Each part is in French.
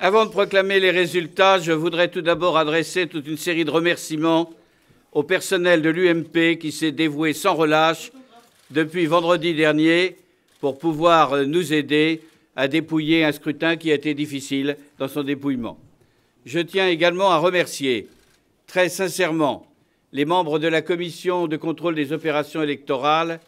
Avant de proclamer les résultats, je voudrais tout d'abord adresser toute une série de remerciements au personnel de l'UMP qui s'est dévoué sans relâche depuis vendredi dernier pour pouvoir euh, nous aider à dépouiller un scrutin qui a été difficile dans son dépouillement. Je tiens également à remercier très sincèrement les membres de la commission de contrôle des opérations électorales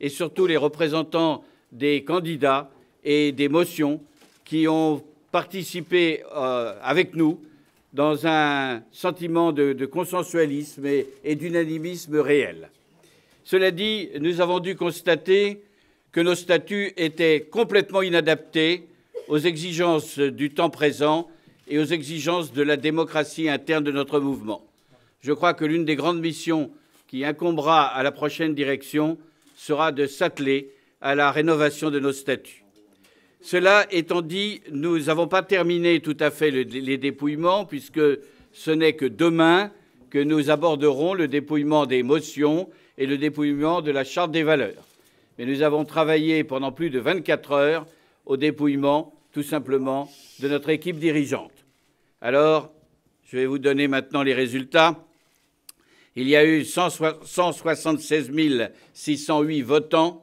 et surtout les représentants des candidats et des motions qui ont participer euh, avec nous dans un sentiment de, consensualisme et, et d'unanimisme réel. Cela dit, nous avons dû constater que nos statuts étaient complètement inadaptés aux exigences du temps présent et aux exigences de la démocratie interne de notre mouvement. Je crois que l'une des grandes missions qui incombera à la prochaine direction sera de s'atteler à la rénovation de nos statuts. Cela étant dit, nous n'avons pas terminé tout à fait les dépouillements, puisque ce n'est que demain que nous aborderons le dépouillement des motions et le dépouillement de la Charte des valeurs. Mais nous avons travaillé pendant plus de 24 heures au dépouillement, tout simplement, de notre équipe dirigeante. Alors, je vais vous donner maintenant les résultats. Il y a eu 176 608 votants,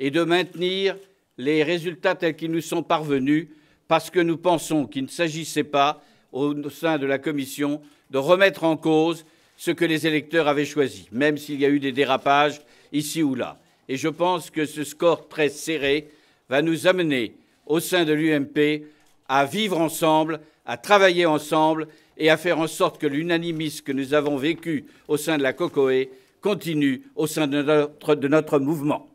et de maintenir les résultats tels qu'ils nous sont parvenus, parce que nous pensons qu'il ne s'agissait pas, au sein de la Commission, de remettre en cause ce que les électeurs avaient choisi, même s'il y a eu des dérapages ici ou là. Et je pense que ce score très serré va nous amener, au sein de l'UMP, à vivre ensemble, à travailler ensemble et à faire en sorte que l'unanimisme que nous avons vécu au sein de la COCOE continue au sein de notre, de notre mouvement.